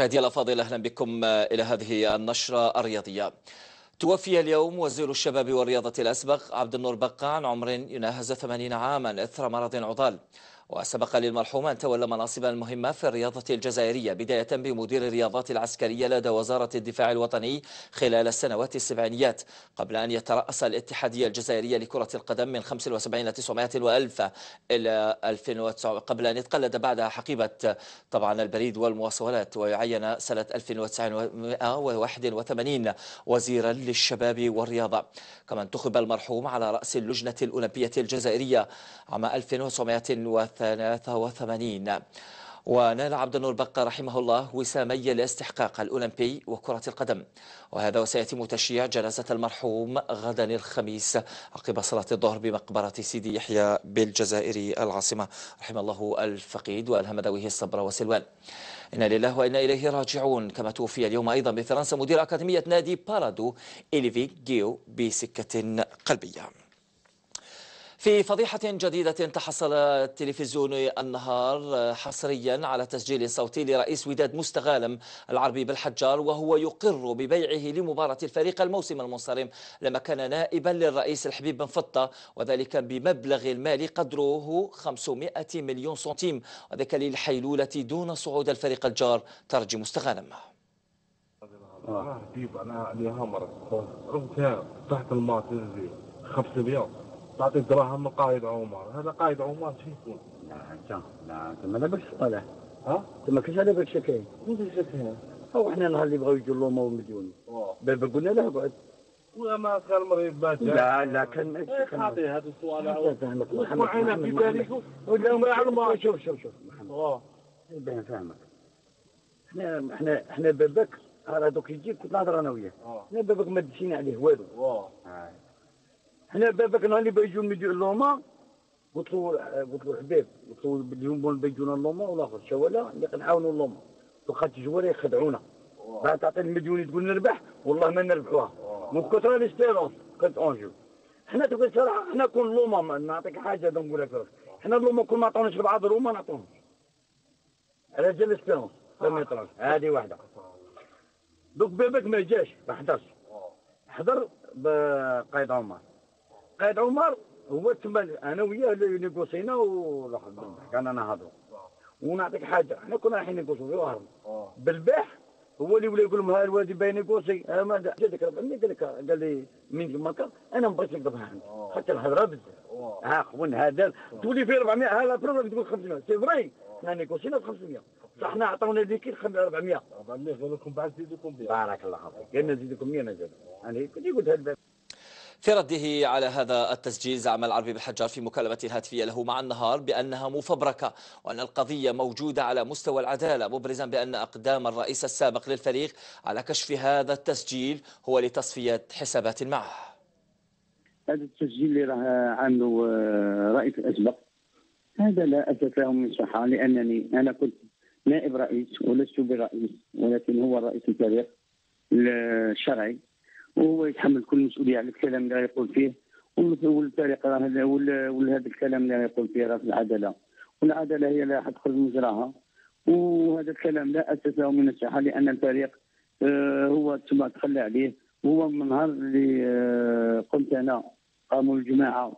مشاهدي الافاضل اهلا بكم آه، الى هذه النشره الرياضيه. توفي اليوم وزير الشباب والرياضه الاسبق عبد النور بقى عن عمر يناهز 80 عاما اثر مرض عضال. وسبق للمرحوم أن تولى مناصبا مهمة في الرياضة الجزائرية بداية بمدير الرياضات العسكرية لدى وزارة الدفاع الوطني خلال السنوات السبعينيات قبل أن يترأس الاتحادية الجزائرية لكرة القدم من 75 إلى 900 وألف إلى 2009 قبل أن يتقلد بعدها حقيبة طبعا البريد والمواصلات ويعين سنة 1981 وزيرا للشباب والرياضة كما انتخب المرحوم على رأس اللجنة الأولمبية الجزائرية عام 1930 83 ونال عبد النور بقى رحمه الله وسامي الاستحقاق الأولمبي وكرة القدم وهذا وسيتم تشييع جنازة المرحوم غدا الخميس عقب صلاة الظهر بمقبرة سيدي يحيى بالجزائر العاصمة رحم الله الفقيد وألهم ذويه الصبر والسلوان إنا لله وإنا إليه راجعون كما توفي اليوم أيضا بفرنسا مدير أكاديمية نادي بارادو إليفي جيو بسكة قلبية في فضيحة جديدة تحصل تلفزيون النهار آه، حصريا على تسجيل صوتي لرئيس وداد مستغالم العربي بالحجار وهو يقر ببيعه لمباراة الفريق الموسم المنصرم لما كان نائبا للرئيس الحبيب بن فطة وذلك بمبلغ المال قدره 500 مليون سنتيم وذلك للحيلولة دون صعود الفريق الجار ترجي مستغالم آه. حبيب انا عليها تحت الماء 500 تعطي دراهم لقائد عمر هذا قائد عمر شو يكون؟ لا انت لا تما لا بكش طلع ها؟ تما كش كاينش على كاين؟ شكاين بكش كاين هو احنا نهار اللي بغاو يجوا لوما ومديون بابا قلنا له اقعد وما كان ما باتا لا لا كان اعطي هذا السؤال وعينا في ذلك ولا ما يعلم شوف شوف شوف محمد باين فاهمك احنا احنا احنا بابك راه دوك يجيك كنت نهضر انا وياه احنا بابك ما دشينا عليه والو حنا بابك نهار بيجون مدير لوما قلت له قلت له حبيب قلت له اليوم بيجونا لوما ولا اخر شوالا كنعاونوا لوما وقت الجوال يخدعونا بعد تعطي المديون تقول نربح والله ما نربحوها من كثر ليسبيرونس كنت اونجو حنا تقول الصراحه حنا كون اللوما نعطيك حاجه نقول لك حنا اللوما كون ما عطوناش بعض اللوما نعطوهم على جال ليسبيرونس لما يطلعش هذه واحده دوك بابك ما جاش ما حضرش حضر بقايد عمر قائد عمر هو تما انا وياه اللي نيكوسينا ولحظه كنا نهضروا ونعطيك حاجه احنا كنا رايحين نيكوسيو وهرب آه. بالباح هو اللي ولا يقول لهم ها الوادي باين يكوسي آه، جا ما جاتك قال لك قال لي من مكه انا ما بغيتش نقضها آه. حتى الهضره بزاف ها خون هذا تولي فيه 400 ها لا بروبليم تقول 500 سي فري احنا نيكوسينا ب 500 بصح حنا عطونا ليكيد 400 400 قال لكم بعد زيدكم بها بارك الله فيك قال لنا زيدكم 100 انا زاد انا كنت قلت هذا في رده على هذا التسجيل زعم العربي بالحجار في مكالمة هاتفية له مع النهار بأنها مفبركة وأن القضية موجودة على مستوى العدالة مبرزا بأن أقدام الرئيس السابق للفريق على كشف هذا التسجيل هو لتصفية حسابات معه هذا التسجيل اللي راه عامله آه، رئيس الأسبق هذا لا أسف له من صحة لأنني أنا كنت نائب رئيس ولست برئيس ولكن هو رئيس الفريق الشرعي وهو يتحمل كل المسؤوليه على الكلام اللي يقول فيه راه هذا الكلام اللي يقول فيه راه في العداله والعداله هي لا حتخرج من مجراها وهذا الكلام لا اساس له من الصحه لان الفريق آه، هو تما تخلى عليه وهو من نهار اللي آه، قمت انا قاموا الجماعه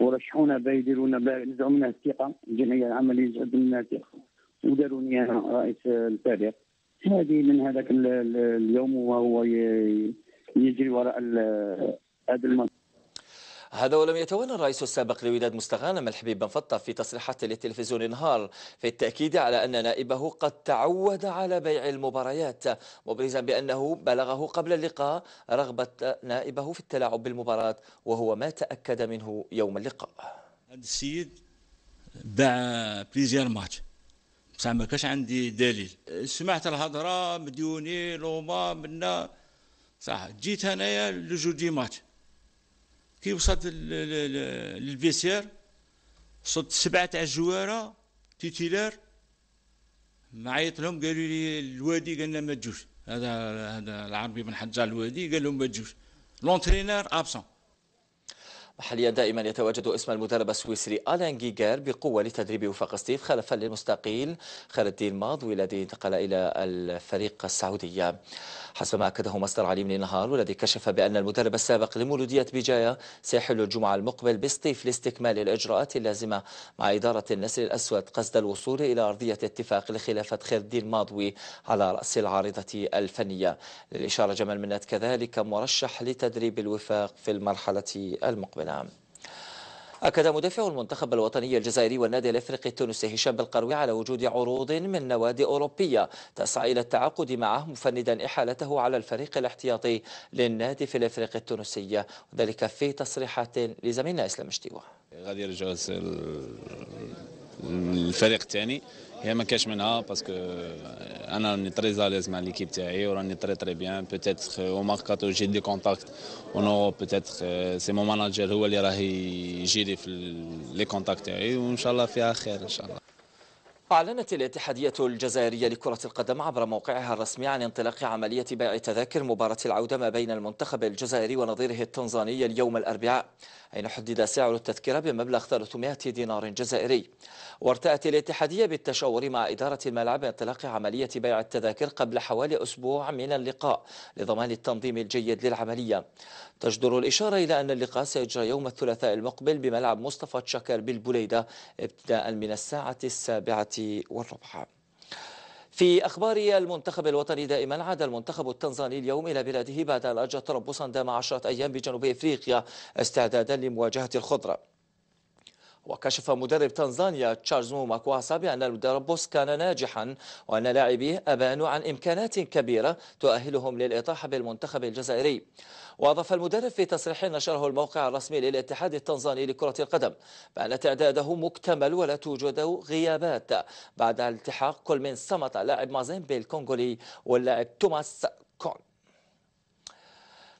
ورشحونا باه يديرونا نزعوا منها الثقه الجمعيه العامه اللي يزعوا منها الثقه وداروني انا رئيس الفريق هذه من هذاك اليوم وهو يجري وراء هذا المنطق هذا ولم يتولى الرئيس السابق لوداد مستغانم الحبيب بن فطه في تصريحات للتلفزيون نهار في التأكيد على أن نائبه قد تعود على بيع المباريات مبرزا بأنه بلغه قبل اللقاء رغبة نائبه في التلاعب بالمباراة وهو ما تأكد منه يوم اللقاء هذا السيد باع بليزيار ماتش بصح ما كانش عندي دليل سمعت الهضره مديوني لوما منا صح جيت انايا لجو دي ماتش كي وصلت للفيسير صدت سبعه تاع الجواره تيتيلار معيط لهم قالوا لي الوادي قالنا ما تجوش هذا هذا العربي بن حجار الوادي قال لهم ما تجوش لونترينر ابسون حاليا دائما يتواجد اسم المدرب السويسري ألان جيجر بقوة لتدريب وفاق ستيف خلفا للمستقيل خالد الدين ماضوي الذي انتقل إلى الفريق السعودية حسب ما أكده مصدر علي من والذي كشف بأن المدرب السابق لمولودية بجاية سيحل الجمعة المقبل بستيف لاستكمال الإجراءات اللازمة مع إدارة النسر الأسود قصد الوصول إلى أرضية اتفاق لخلافة خالد الدين ماضوي على رأس العارضة الفنية للإشارة جمال منات كذلك مرشح لتدريب الوفاق في المرحلة المقبلة بشكل عام أكد مدافع المنتخب الوطني الجزائري والنادي الأفريقي التونسي هشام بالقروي على وجود عروض من نوادي أوروبية تسعى إلى التعاقد معه مفندا إحالته على الفريق الاحتياطي للنادي في الأفريقي التونسي وذلك في تصريحات لزميلنا إسلام شتيوة غادي يرجعوا الفريق الثاني J'aime Keshmena parce qu'on euh, est très à l'aise avec l'équipe d'ailleurs, on est très très bien. Peut-être euh, au j'ai des contacts ou Europe, peut-être euh, c'est mon manager qui gérer les contacts d'ailleurs. Inch'Allah, fait à l'heure, Inch'Allah. أعلنت الاتحادية الجزائرية لكرة القدم عبر موقعها الرسمي عن انطلاق عملية بيع تذاكر مباراة العودة ما بين المنتخب الجزائري ونظيره التنزاني اليوم الأربعاء حين حدد سعر التذكرة بمبلغ 300 دينار جزائري وارتأت الاتحادية بالتشاور مع إدارة الملعب انطلاق عملية بيع التذاكر قبل حوالي أسبوع من اللقاء لضمان التنظيم الجيد للعملية تجدر الإشارة إلى أن اللقاء سيجرى يوم الثلاثاء المقبل بملعب مصطفى تشكر بالبليدة ابتداء من الساعة السابعة والربح في أخبار المنتخب الوطني دائما عاد المنتخب التنزاني اليوم إلى بلاده بعد أن أجرى تربصا دام عشرة أيام بجنوب إفريقيا استعدادا لمواجهة الخضرة وكشف مدرب تنزانيا تشارلز موماكواسا بأن المدرب بوس كان ناجحا وأن لاعبيه أبانوا عن إمكانات كبيرة تؤهلهم للإطاحة بالمنتخب الجزائري وأضاف المدرب في تصريح نشره الموقع الرسمي للاتحاد التنزاني لكرة القدم بأن تعداده مكتمل ولا توجد غيابات بعد التحاق كل من صمت لاعب مازيمبي الكونغولي واللاعب توماس كونت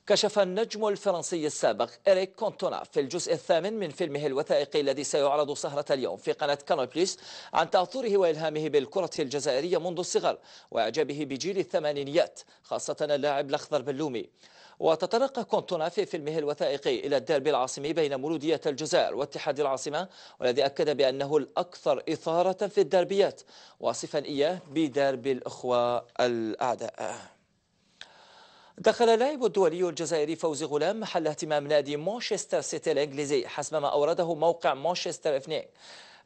كشف النجم الفرنسي السابق إريك كونتونا في الجزء الثامن من فيلمه الوثائقي الذي سيعرض سهرة اليوم في قناة كانال بليس عن تأثره وإلهامه بالكرة الجزائرية منذ الصغر وإعجابه بجيل الثمانينيات خاصة اللاعب الأخضر بلومي وتطرق كونتونا في فيلمه الوثائقي إلى الديربي العاصمي بين مولودية الجزائر واتحاد العاصمة والذي أكد بأنه الأكثر إثارة في الدربيات واصفا إياه بدرب الأخوة الأعداء دخل اللاعب الدولي الجزائري فوزي غلام محل اهتمام نادي مانشستر سيتي الانجليزي حسب ما اورده موقع مانشستر اف إيه.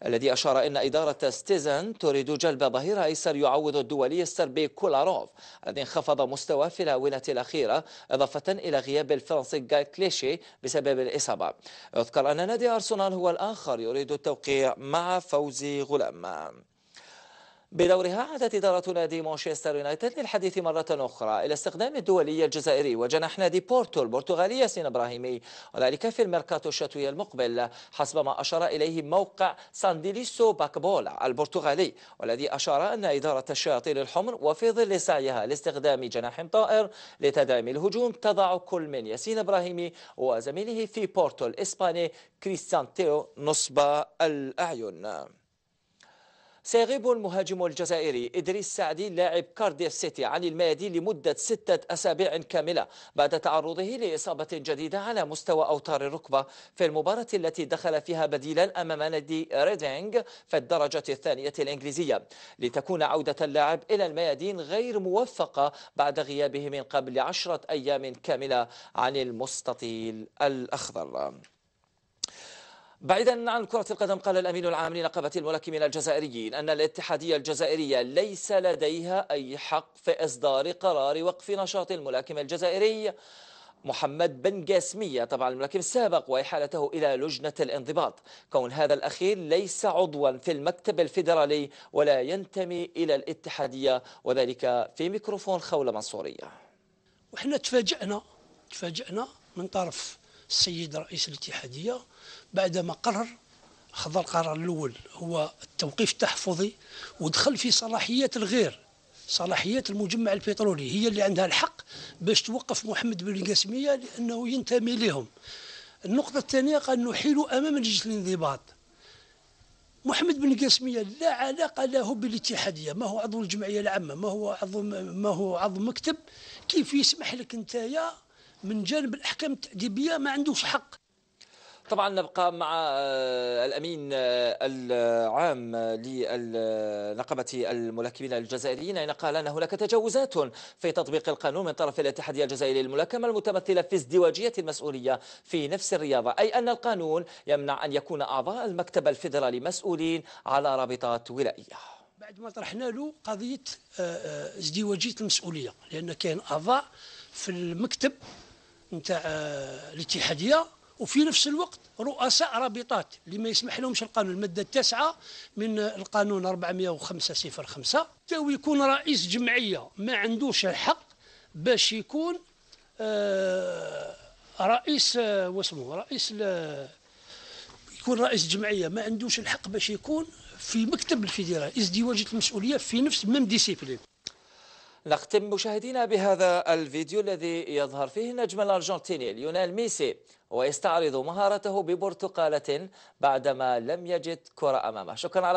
الذي أشار إن إدارة ستيزن تريد جلب ظهير أيسر يعوض الدولي السربي كولاروف الذي انخفض مستواه في الآونة الأخيرة إضافة إلى غياب الفرنسي جاي كليشي بسبب الإصابة يذكر أن نادي أرسنال هو الآخر يريد التوقيع مع فوزي غلام بدورها عادت إدارة نادي مانشستر يونايتد للحديث مرة أخرى إلى استخدام الدولي الجزائري وجناح نادي بورتو البرتغالي ياسين إبراهيمي وذلك في الميركاتو الشتوي المقبل حسب ما أشار إليه موقع سانديليسو باكبولا البرتغالي والذي أشار أن إدارة الشياطين الحمر وفي ظل سعيها لاستخدام جناح طائر لتدعم الهجوم تضع كل من ياسين إبراهيمي وزميله في بورتو الإسباني كريستيان تيو نصب الأعين سيغيب المهاجم الجزائري إدريس سعدي لاعب كارديف سيتي عن الميادين لمدة ستة أسابيع كاملة بعد تعرضه لإصابة جديدة على مستوى أوتار الركبة في المباراة التي دخل فيها بديلا أمام نادي ريدينغ في الدرجة الثانية الإنجليزية لتكون عودة اللاعب إلى الميادين غير موفقة بعد غيابه من قبل عشرة أيام كاملة عن المستطيل الأخضر بعيدا عن كرة القدم قال الأمين العام لنقابة الملاكمين الجزائريين أن الاتحادية الجزائرية ليس لديها أي حق في إصدار قرار وقف نشاط الملاكم الجزائري محمد بن قاسمية طبعا الملاكم السابق وإحالته إلى لجنة الانضباط كون هذا الأخير ليس عضوا في المكتب الفيدرالي ولا ينتمي إلى الاتحادية وذلك في ميكروفون خولة منصورية وإحنا تفاجأنا تفاجأنا من طرف السيد رئيس الاتحادية بعدما قرر خذ القرار الاول هو التوقيف التحفظي ودخل في صلاحيات الغير صلاحيات المجمع البترولي هي اللي عندها الحق باش توقف محمد بن القاسميه لانه ينتمي لهم النقطه الثانيه قال نحيل امام لجنه الانضباط محمد بن القاسميه لا علاقه له بالاتحاديه ما هو عضو الجمعيه العامه ما هو عضو ما هو عضو مكتب كيف يسمح لك يا من جانب الاحكام التاديبيه ما عندوش حق طبعا نبقى مع آه، الامين آه، العام لنقابه الملاكمين الجزائريين حين يعني قال ان هناك تجاوزات في تطبيق القانون من طرف الاتحاديه الجزائريه للملاكمه المتمثله في ازدواجيه المسؤوليه في نفس الرياضه، اي ان القانون يمنع ان يكون اعضاء المكتب الفيدرالي مسؤولين على رابطات ولائيه. بعد ما طرحنا له قضيه آه، ازدواجيه المسؤوليه لان كاين اعضاء في المكتب نتاع الاتحاديه وفي نفس الوقت رؤساء رابطات لما يسمح لهمش القانون الماده التاسعه من القانون 405 تو يكون رئيس جمعيه ما عندوش الحق باش يكون آه رئيس آه واسمه رئيس يكون رئيس جمعيه ما عندوش الحق باش يكون في مكتب الفيدرالي ازدواجيه المسؤوليه في نفس ميم ديسيبلين نختم مشاهدينا بهذا الفيديو الذي يظهر فيه النجم الأرجنتيني ليونيل ميسي ويستعرض مهارته ببرتقالة بعدما لم يجد كرة أمامه شكرا على